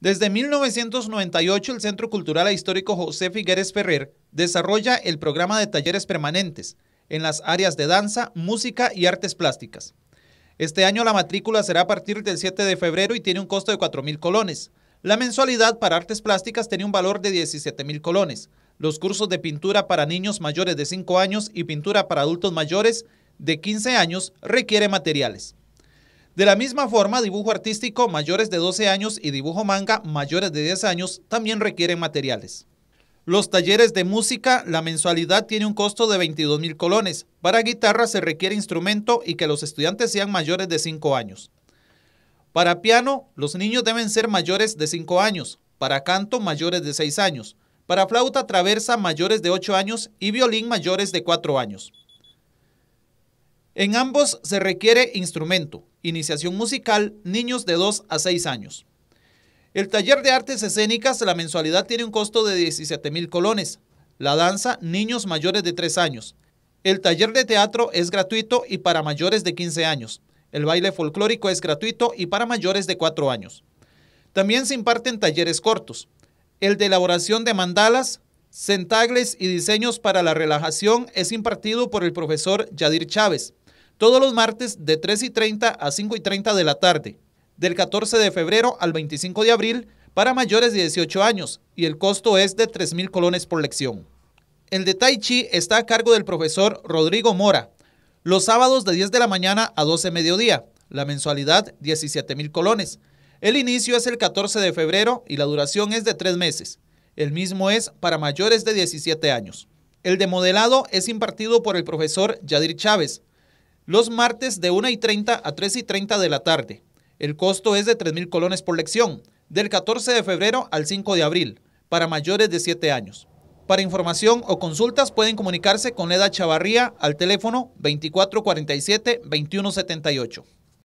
Desde 1998, el Centro Cultural e Histórico José Figueres Ferrer desarrolla el programa de talleres permanentes en las áreas de danza, música y artes plásticas. Este año la matrícula será a partir del 7 de febrero y tiene un costo de 4.000 colones. La mensualidad para artes plásticas tiene un valor de 17.000 colones. Los cursos de pintura para niños mayores de 5 años y pintura para adultos mayores de 15 años requieren materiales. De la misma forma, dibujo artístico mayores de 12 años y dibujo manga mayores de 10 años también requieren materiales. Los talleres de música, la mensualidad tiene un costo de 22 mil colones. Para guitarra se requiere instrumento y que los estudiantes sean mayores de 5 años. Para piano, los niños deben ser mayores de 5 años. Para canto, mayores de 6 años. Para flauta traversa, mayores de 8 años. Y violín, mayores de 4 años. En ambos se requiere instrumento iniciación musical, niños de 2 a 6 años. El taller de artes escénicas, la mensualidad tiene un costo de 17 mil colones. La danza, niños mayores de 3 años. El taller de teatro es gratuito y para mayores de 15 años. El baile folclórico es gratuito y para mayores de 4 años. También se imparten talleres cortos. El de elaboración de mandalas, centagles y diseños para la relajación es impartido por el profesor Yadir Chávez todos los martes de 3 y 30 a 5 y 30 de la tarde, del 14 de febrero al 25 de abril para mayores de 18 años y el costo es de 3.000 colones por lección. El de Tai Chi está a cargo del profesor Rodrigo Mora, los sábados de 10 de la mañana a 12 mediodía, la mensualidad 17.000 colones. El inicio es el 14 de febrero y la duración es de 3 meses. El mismo es para mayores de 17 años. El de modelado es impartido por el profesor Yadir Chávez, los martes de 1 y 30 a 3 y 30 de la tarde. El costo es de 3.000 colones por lección, del 14 de febrero al 5 de abril, para mayores de 7 años. Para información o consultas pueden comunicarse con Leda Chavarría al teléfono 2447-2178.